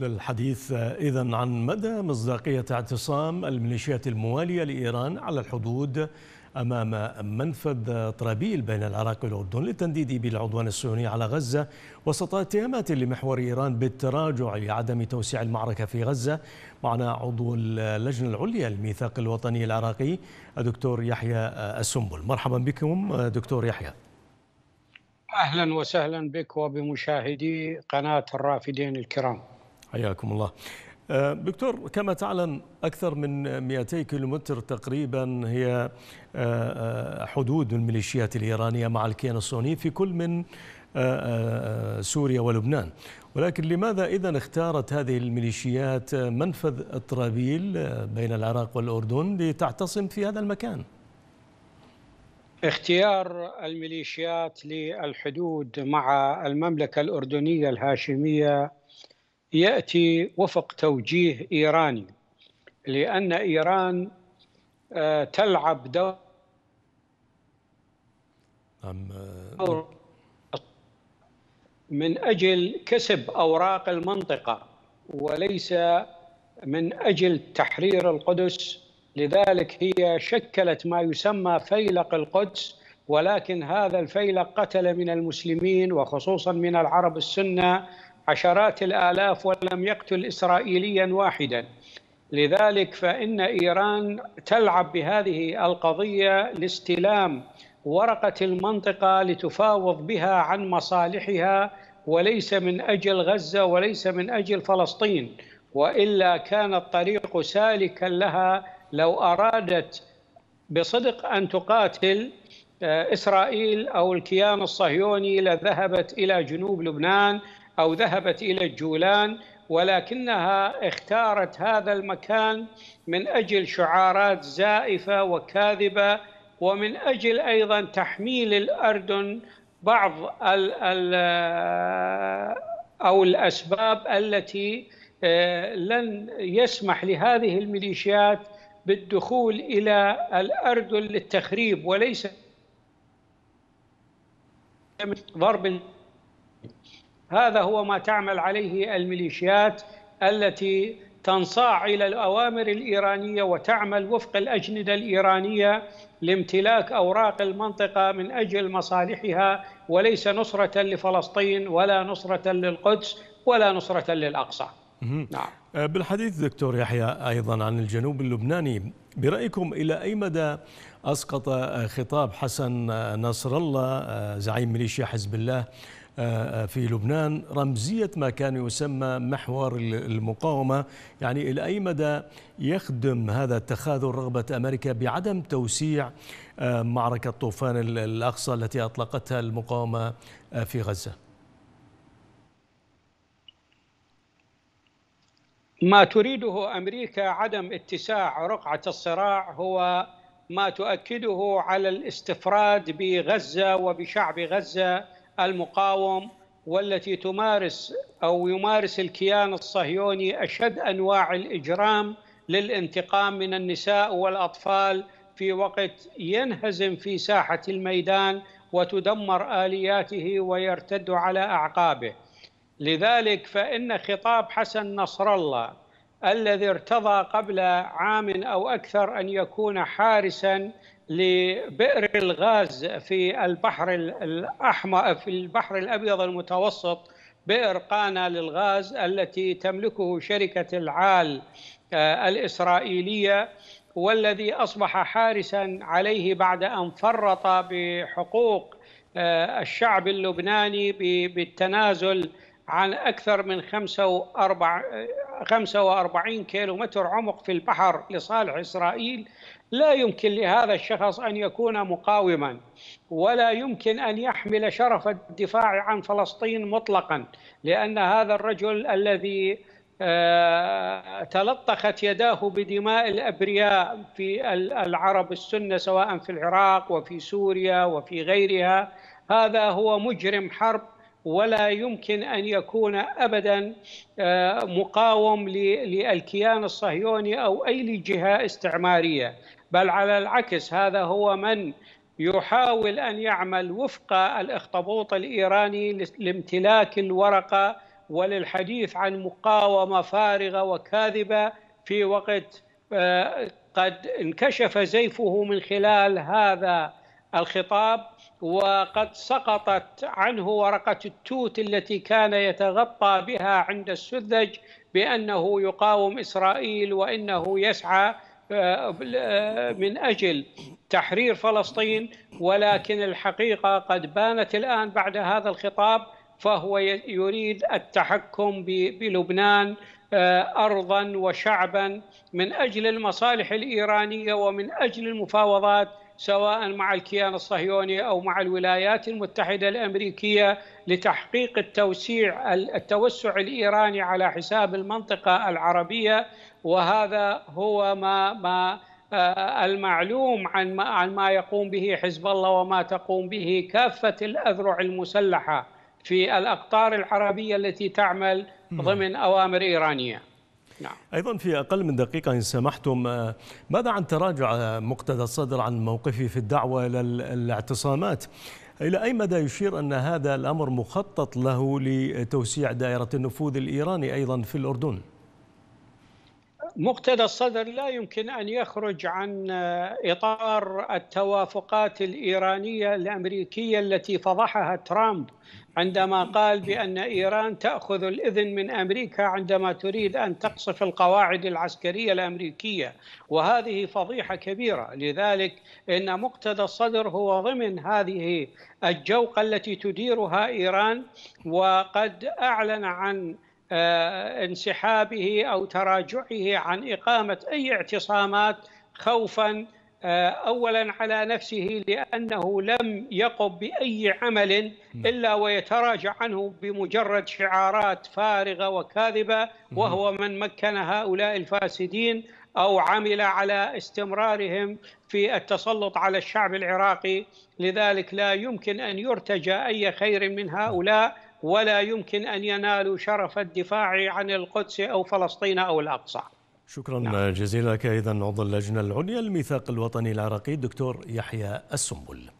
للحديث إذا عن مدى مصداقية اعتصام الميليشيات الموالية لإيران على الحدود أمام منفذ طرابيل بين العراق والأردن للتنديد بالعدوان الصهيوني على غزة وسط اتهامات لمحور إيران بالتراجع لعدم توسيع المعركة في غزة معنا عضو اللجنة العليا الميثاق الوطني العراقي الدكتور يحيى السنبل مرحبا بكم دكتور يحيى أهلا وسهلا بك وبمشاهدي قناة الرافدين الكرام حياكم الله آه، دكتور كما تعلم أكثر من 200 كيلومتر تقريبا هي آه، آه، حدود الميليشيات الإيرانية مع الكيان الصهيوني في كل من سوريا ولبنان ولكن لماذا إذا اختارت هذه الميليشيات منفذ طرابيل بين العراق والأردن لتعتصم في هذا المكان؟ اختيار الميليشيات للحدود مع المملكة الأردنية الهاشمية ياتي وفق توجيه ايراني لان ايران آه، تلعب دور آه، من اجل كسب اوراق المنطقه وليس من اجل تحرير القدس لذلك هي شكلت ما يسمى فيلق القدس ولكن هذا الفيلق قتل من المسلمين وخصوصا من العرب السنه عشرات الآلاف ولم يقتل إسرائيليا واحدا لذلك فإن إيران تلعب بهذه القضية لاستلام ورقة المنطقة لتفاوض بها عن مصالحها وليس من أجل غزة وليس من أجل فلسطين وإلا كان الطريق سالكا لها لو أرادت بصدق أن تقاتل آه، إسرائيل أو الكيان الصهيوني لذهبت إلى جنوب لبنان أو ذهبت إلى الجولان ولكنها اختارت هذا المكان من أجل شعارات زائفة وكاذبة ومن أجل أيضا تحميل الأردن بعض ال ال أو الأسباب التي آه، لن يسمح لهذه الميليشيات بالدخول إلى الأردن للتخريب وليس ضرب هذا هو ما تعمل عليه الميليشيات التي تنصاع الى الاوامر الايرانيه وتعمل وفق الاجنده الايرانيه لامتلاك اوراق المنطقه من اجل مصالحها وليس نصره لفلسطين ولا نصره للقدس ولا نصره للاقصى. نعم. آه، بالحديث دكتور يحيى ايضا عن الجنوب اللبناني، برايكم الى اي مدى اسقط خطاب حسن نصر الله آه، زعيم ميليشيا حزب الله آه، آه، في لبنان رمزية ما كان يسمى محور المقاومة يعني إلى أي مدى يخدم هذا التخاذل رغبة أمريكا بعدم توسيع آه، معركة طوفان الأقصى التي أطلقتها المقاومة في غزة ما تريده أمريكا عدم اتساع رقعة الصراع هو ما تؤكده على الاستفراد بغزة وبشعب غزة المقاوم والتي تمارس او يمارس الكيان الصهيوني اشد انواع الاجرام للانتقام من النساء والاطفال في وقت ينهزم في ساحه الميدان وتدمر الياته ويرتد على اعقابه لذلك فان خطاب حسن نصر الله الذي ارتضى قبل عام او اكثر ان يكون حارسا لبئر الغاز في البحر الأحمر في البحر الأبيض المتوسط بئر قانا للغاز التي تملكه شركة العال آه، الإسرائيلية والذي أصبح حارسا عليه بعد أن فرط بحقوق آه، الشعب اللبناني بالتنازل عن أكثر من 45 كيلو متر عمق في البحر لصالح إسرائيل لا يمكن لهذا الشخص ان يكون مقاوما ولا يمكن ان يحمل شرف الدفاع عن فلسطين مطلقا لان هذا الرجل الذي آه، تلطخت يداه بدماء الابرياء في العرب السنه سواء في العراق وفي سوريا وفي غيرها هذا هو مجرم حرب ولا يمكن ان يكون ابدا آه، مقاوم للكيان الصهيوني او اي جهه استعماريه، بل على العكس هذا هو من يحاول ان يعمل وفق الاخطبوط الايراني لامتلاك الورقه وللحديث عن مقاومه فارغه وكاذبه في وقت آه، قد انكشف زيفه من خلال هذا الخطاب وقد سقطت عنه ورقه التوت التي كان يتغطى بها عند السذج بانه يقاوم اسرائيل وانه يسعى آه، من اجل تحرير فلسطين ولكن الحقيقه قد بانت الان بعد هذا الخطاب فهو يريد التحكم بلبنان آه، ارضا وشعبا من اجل المصالح الايرانيه ومن اجل المفاوضات سواء مع الكيان الصهيوني او مع الولايات المتحده الامريكيه لتحقيق التوسيع التوسع الايراني على حساب المنطقه العربيه وهذا هو ما ما آه، المعلوم عن ما عن ما يقوم به حزب الله وما تقوم به كافه الاذرع المسلحه في الاقطار العربيه التي تعمل نعم. ضمن اوامر ايرانيه. نعم. أيضا في أقل من دقيقة إن سمحتم آه، ماذا عن تراجع مقتدى الصدر عن موقفه في الدعوة إلى الاعتصامات إلى أي مدى يشير أن هذا الأمر مخطط له لتوسيع دائرة النفوذ الإيراني أيضا في الأردن؟ مقتدى الصدر لا يمكن ان يخرج عن اطار التوافقات الايرانيه الامريكيه التي فضحها ترامب عندما قال بأن إيران تأخذ الإذن من أمريكا عندما تريد أن تقصف القواعد العسكرية الأمريكية وهذه فضيحة كبيرة لذلك إن مقتدى الصدر هو ضمن هذه الجوقة التي تديرها إيران وقد أعلن عن آه، انسحابه أو تراجعه عن إقامة أي اعتصامات خوفا آه، اولا على نفسه لانه لم يقم باي عمل الا ويتراجع عنه بمجرد شعارات فارغه وكاذبه وهو من مكن هؤلاء الفاسدين او عمل على استمرارهم في التسلط على الشعب العراقي لذلك لا يمكن ان يرتجى اي خير من هؤلاء ولا يمكن ان ينالوا شرف الدفاع عن القدس او فلسطين او الاقصى شكرا نعم. جزيلا لك ايضا عضو اللجنه العليا للميثاق الوطني العراقي الدكتور يحيى السنبل